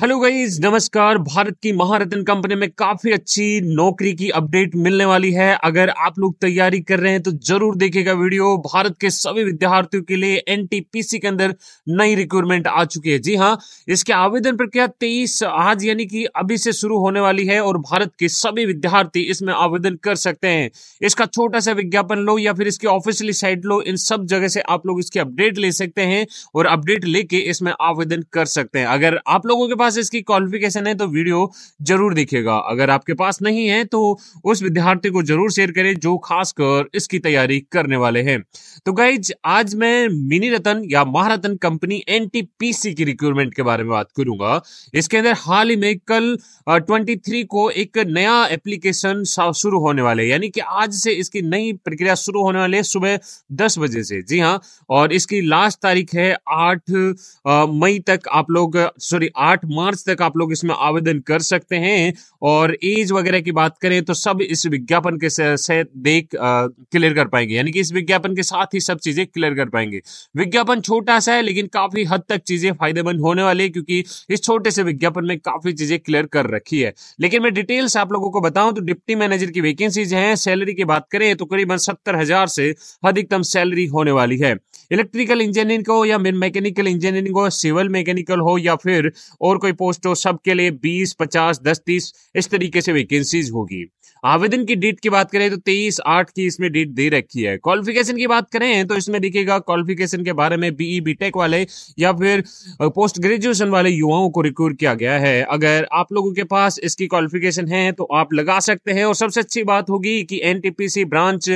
hello guys नमस्कार भारत की महारत्न company में काफी अच्छी नौकरी की अपडेट मिलने वाली है अगर आप लोग तैयारी कर रहे हैं तो जरूर देखिएगा वीडियो भारत के सभी विद्यार्थियों के लिए एनटीपीसी के अंदर नई रिक्रूटमेंट आ चुकी है जी हाँ इसके आवेदन प्रक्रिया तेईस आज यानी कि अभी से शुरू होने वाली है और भारत के सभी विद्यार्थी इसमें आवेदन कर सकते हैं इसका छोटा सा विज्ञापन लो या फिर इसकी ऑफिशियली साइट लो इन सब जगह से आप लोग इसकी अपडेट ले सकते हैं और अपडेट लेके इसमें आवेदन कर सकते हैं अगर आप लोगों के पास पास इसकी क्वालिफिकेशन है तो वीडियो जरूर देखिएगा अगर आपके पास नहीं है तो उस विद्यार्थी को जरूर शेयर करें जो खासकर इसकी तैयारी करने वाले हैं तो गाइज आज मैं मिनी रतन या महारतन कंपनी एन की रिक्रूटमेंट के बारे में बात करूंगा इसके अंदर हाल ही में कल ट्वेंटी को एक नया एप्लीकेशन शुरू होने वाले यानी कि आज से इसकी नई प्रक्रिया शुरू होने वाले सुबह दस बजे से जी हाँ और इसकी लास्ट तारीख है आठ मई तक आप लोग सॉरी आठ मार्च तक आप लोग इसमें आवेदन कर सकते हैं और एज वगैरह की बात करें तो सब इस विज्ञापन के से देख क्लियर कर पाएंगे यानी कि इस विज्ञापन के साथ ही सब चीजें क्लियर कर पाएंगे विज्ञापन छोटा सा है लेकिन काफी हद तक चीजें फायदेमंद होने वाली है क्योंकि इस छोटे से विज्ञापन में काफी चीजें क्लियर कर रखी है लेकिन मैं डिटेल्स आप लोगों को बताऊं तो डिप्टी मैनेजर की वैकेंसीज हैं सैलरी की बात करें तो करीबन सत्तर हजार से अधिकतम सैलरी होने वाली है इलेक्ट्रिकल इंजीनियरिंग हो या मैकेनिकल इंजीनियरिंग हो सिविल मैकेनिकल हो या फिर और कोई पोस्ट हो सबके लिए बीस पचास दस तीस इस तरीके से वैकेंसीज होगी आवेदन की डेट की बात करें तो तेईस आठ की इसमें डेट दे रखी है क्वालिफिकेशन की बात करें तो इसमें लिखेगा क्वालिफिकेशन के बारे में बीई बीटेक e, वाले या फिर पोस्ट ग्रेजुएशन वाले युवाओं को रिक्रूट किया गया है अगर आप लोगों के पास इसकी क्वालिफिकेशन है तो आप लगा सकते हैं और सबसे अच्छी बात होगी कि एन ब्रांच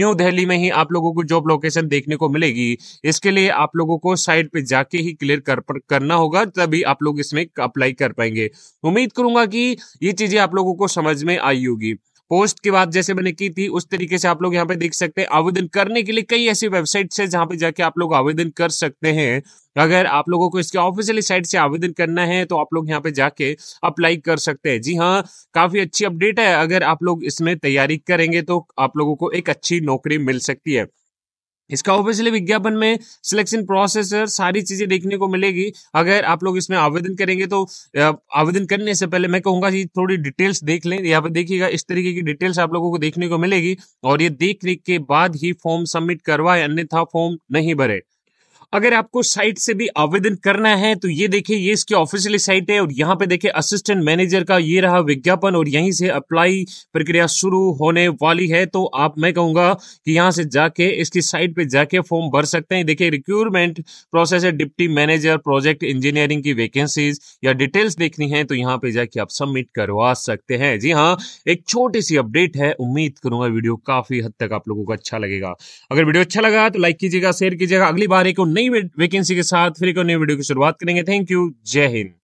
न्यू दिल्ली में ही आप लोगों को जॉब लोकेशन देखने को मिलेगी इसके लिए आप लोगों को साइट पे जाके ही क्लियर कर, करना होगा तभी आप लोग इसमें अप्लाई कर पाएंगे उम्मीद करूंगा कि ये चीजें आप लोगों को समझ में आई होगी पोस्ट के बाद जैसे मैंने की थी उस तरीके से आप लोग यहाँ पे देख सकते हैं आवेदन करने के लिए कई ऐसी वेबसाइट है जहां पे जाके आप लोग आवेदन कर सकते हैं अगर आप लोगों को इसके ऑफिशियली साइट से आवेदन करना है तो आप लोग यहाँ पे जाके अप्लाई कर सकते हैं जी हाँ काफी अच्छी अपडेट है अगर आप लोग इसमें तैयारी करेंगे तो आप लोगों को एक अच्छी नौकरी मिल सकती है इसका ऑब्वियसली विज्ञापन में सिलेक्शन प्रोसेसर सारी चीजें देखने को मिलेगी अगर आप लोग इसमें आवेदन करेंगे तो आवेदन करने से पहले मैं कहूंगा कि थोड़ी डिटेल्स देख लें यहाँ पे देखिएगा इस तरीके की डिटेल्स आप लोगों को देखने को मिलेगी और ये देखने के बाद ही फॉर्म सबमिट करवाए अन्यथा फॉर्म नहीं भरे अगर आपको साइट से भी आवेदन करना है तो ये देखिए ये इसकी ऑफिशियल साइट है और यहाँ पे देखिए असिस्टेंट मैनेजर का ये रहा विज्ञापन और यहीं से अप्लाई प्रक्रिया शुरू होने वाली है तो आप मैं कहूंगा कि यहाँ से जाके इसकी साइट पे जाके फॉर्म भर सकते हैं देखिए रिक्यूरमेंट प्रोसेस है डिप्टी मैनेजर प्रोजेक्ट इंजीनियरिंग की वैकेंसीज या डिटेल्स देखनी है तो यहाँ पे जाके आप सबमिट करवा सकते हैं जी हाँ एक छोटी सी अपडेट है उम्मीद करूंगा वीडियो काफी हद तक आप लोगों को अच्छा लगेगा अगर वीडियो अच्छा लगा तो लाइक कीजिएगा शेयर कीजिएगा अगली बार एक नई वैकेंसी के साथ फिर एक नई वीडियो की शुरुआत करेंगे थैंक यू जय हिंद